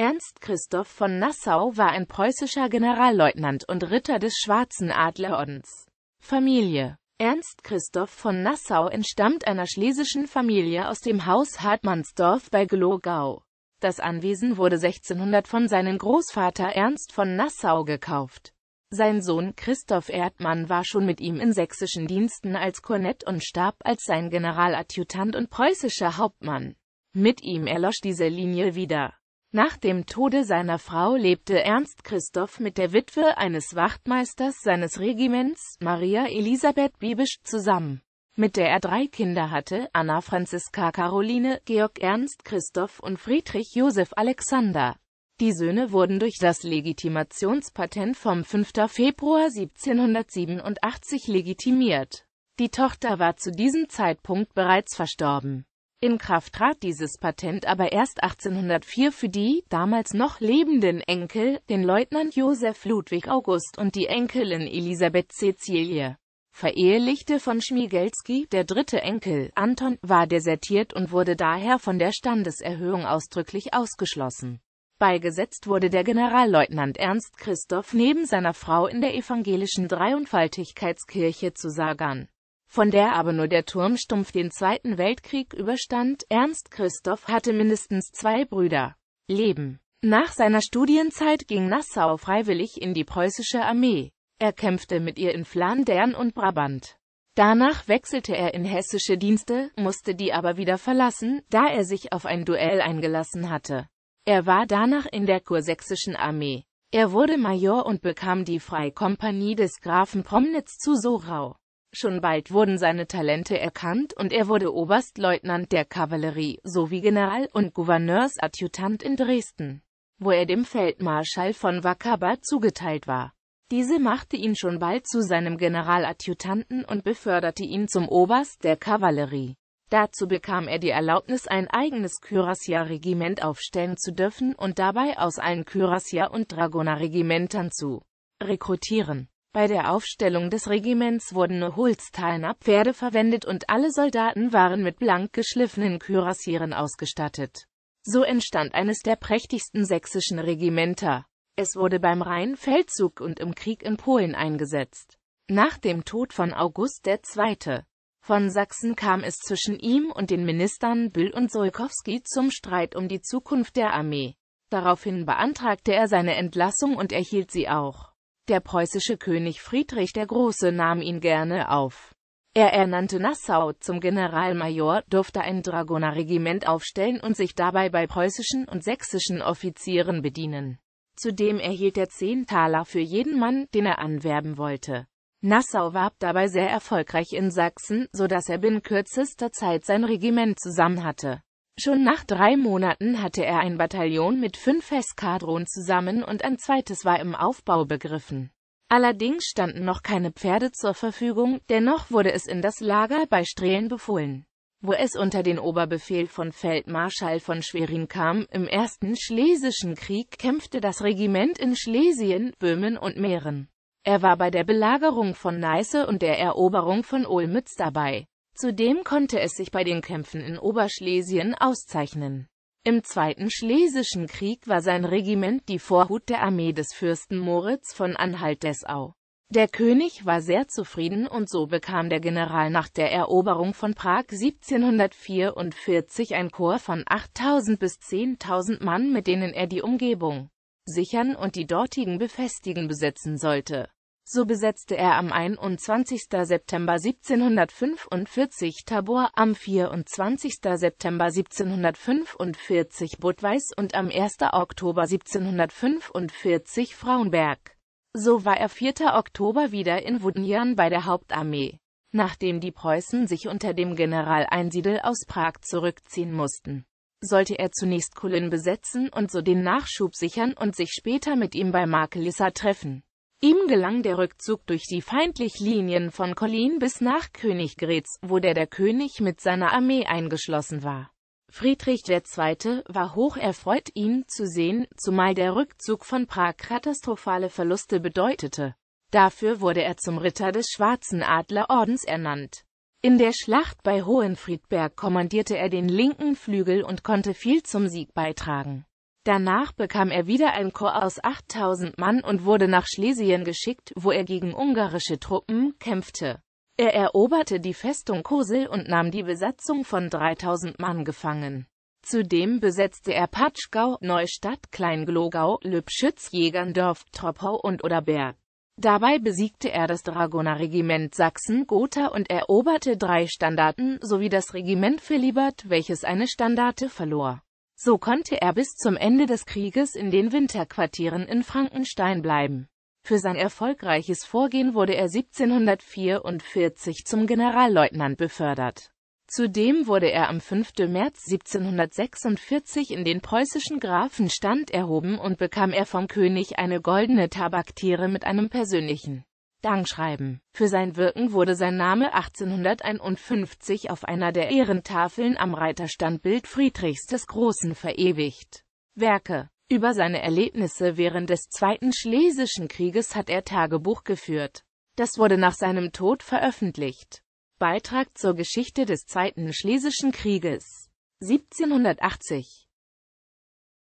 Ernst Christoph von Nassau war ein preußischer Generalleutnant und Ritter des Schwarzen Adlerordens. Familie Ernst Christoph von Nassau entstammt einer schlesischen Familie aus dem Haus Hartmannsdorf bei Glogau. Das Anwesen wurde 1600 von seinem Großvater Ernst von Nassau gekauft. Sein Sohn Christoph Erdmann war schon mit ihm in sächsischen Diensten als Kornett und starb als sein Generaladjutant und preußischer Hauptmann. Mit ihm erlosch diese Linie wieder. Nach dem Tode seiner Frau lebte Ernst Christoph mit der Witwe eines Wachtmeisters seines Regiments, Maria Elisabeth Biebisch, zusammen mit der er drei Kinder hatte, Anna Franziska Caroline, Georg Ernst Christoph und Friedrich Josef Alexander. Die Söhne wurden durch das Legitimationspatent vom 5. Februar 1787 legitimiert. Die Tochter war zu diesem Zeitpunkt bereits verstorben. In Kraft trat dieses Patent aber erst 1804 für die damals noch lebenden Enkel, den Leutnant Josef Ludwig August und die Enkelin Elisabeth Cecilie. Verehelichte von Schmigelski, der dritte Enkel, Anton, war desertiert und wurde daher von der Standeserhöhung ausdrücklich ausgeschlossen. Beigesetzt wurde der Generalleutnant Ernst Christoph neben seiner Frau in der evangelischen Dreifaltigkeitskirche zu Sagan von der aber nur der Turmstumpf den Zweiten Weltkrieg überstand. Ernst Christoph hatte mindestens zwei Brüder. Leben. Nach seiner Studienzeit ging Nassau freiwillig in die preußische Armee. Er kämpfte mit ihr in Flandern und Brabant. Danach wechselte er in hessische Dienste, musste die aber wieder verlassen, da er sich auf ein Duell eingelassen hatte. Er war danach in der kursächsischen Armee. Er wurde Major und bekam die Freikompanie des Grafen Promnitz zu Sorau. Schon bald wurden seine Talente erkannt und er wurde Oberstleutnant der Kavallerie, sowie General- und Gouverneursadjutant in Dresden, wo er dem Feldmarschall von Wakaba zugeteilt war. Diese machte ihn schon bald zu seinem Generaladjutanten und beförderte ihn zum Oberst der Kavallerie. Dazu bekam er die Erlaubnis, ein eigenes Kürassier-Regiment aufstellen zu dürfen und dabei aus allen Kürassier- und Dragoner-Regimentern zu rekrutieren. Bei der Aufstellung des Regiments wurden Holztalner Pferde verwendet und alle Soldaten waren mit blank geschliffenen Kürassieren ausgestattet. So entstand eines der prächtigsten sächsischen Regimenter. Es wurde beim Rheinfeldzug und im Krieg in Polen eingesetzt. Nach dem Tod von August II. von Sachsen kam es zwischen ihm und den Ministern Bül und Solkowski zum Streit um die Zukunft der Armee. Daraufhin beantragte er seine Entlassung und erhielt sie auch. Der preußische König Friedrich der Große nahm ihn gerne auf. Er ernannte Nassau zum Generalmajor, durfte ein Dragonerregiment aufstellen und sich dabei bei preußischen und sächsischen Offizieren bedienen. Zudem erhielt er zehn Taler für jeden Mann, den er anwerben wollte. Nassau warb dabei sehr erfolgreich in Sachsen, so dass er binnen kürzester Zeit sein Regiment zusammen hatte. Schon nach drei Monaten hatte er ein Bataillon mit fünf Eskadron zusammen und ein zweites war im Aufbau begriffen. Allerdings standen noch keine Pferde zur Verfügung, dennoch wurde es in das Lager bei Strehlen befohlen, wo es unter den Oberbefehl von Feldmarschall von Schwerin kam. Im Ersten Schlesischen Krieg kämpfte das Regiment in Schlesien, Böhmen und Mähren. Er war bei der Belagerung von Neiße und der Eroberung von Olmütz dabei. Zudem konnte es sich bei den Kämpfen in Oberschlesien auszeichnen. Im Zweiten Schlesischen Krieg war sein Regiment die Vorhut der Armee des Fürsten Moritz von Anhalt-Dessau. Der König war sehr zufrieden und so bekam der General nach der Eroberung von Prag 1744 ein Korps von 8.000 bis 10.000 Mann, mit denen er die Umgebung sichern und die dortigen Befestigen besetzen sollte. So besetzte er am 21. September 1745 Tabor, am 24. September 1745 Budweis und am 1. Oktober 1745 Frauenberg. So war er 4. Oktober wieder in Wudnjan bei der Hauptarmee, nachdem die Preußen sich unter dem General Einsiedel aus Prag zurückziehen mussten sollte er zunächst Kulin besetzen und so den Nachschub sichern und sich später mit ihm bei Markelissa treffen. Ihm gelang der Rückzug durch die feindlich Linien von Collin bis nach Königgrätz, wo der der König mit seiner Armee eingeschlossen war. Friedrich II. war hoch erfreut, ihn zu sehen, zumal der Rückzug von Prag katastrophale Verluste bedeutete. Dafür wurde er zum Ritter des Schwarzen Adlerordens ernannt. In der Schlacht bei Hohenfriedberg kommandierte er den linken Flügel und konnte viel zum Sieg beitragen. Danach bekam er wieder ein Korps aus 8000 Mann und wurde nach Schlesien geschickt, wo er gegen ungarische Truppen kämpfte. Er eroberte die Festung Kosel und nahm die Besatzung von 3000 Mann gefangen. Zudem besetzte er Patschgau, Neustadt, Kleinglogau, Lübschütz, Jägerndorf, Troppau und Oderberg. Dabei besiegte er das Dragonerregiment Sachsen-Gotha und eroberte drei Standarten sowie das Regiment Philibert, welches eine Standarte verlor. So konnte er bis zum Ende des Krieges in den Winterquartieren in Frankenstein bleiben. Für sein erfolgreiches Vorgehen wurde er 1744 zum Generalleutnant befördert. Zudem wurde er am 5. März 1746 in den preußischen Grafenstand erhoben und bekam er vom König eine goldene Tabaktiere mit einem persönlichen Dankschreiben. Für sein Wirken wurde sein Name 1851 auf einer der Ehrentafeln am Reiterstandbild Friedrichs des Großen verewigt. Werke Über seine Erlebnisse während des Zweiten Schlesischen Krieges hat er Tagebuch geführt. Das wurde nach seinem Tod veröffentlicht. Beitrag zur Geschichte des Zweiten Schlesischen Krieges 1780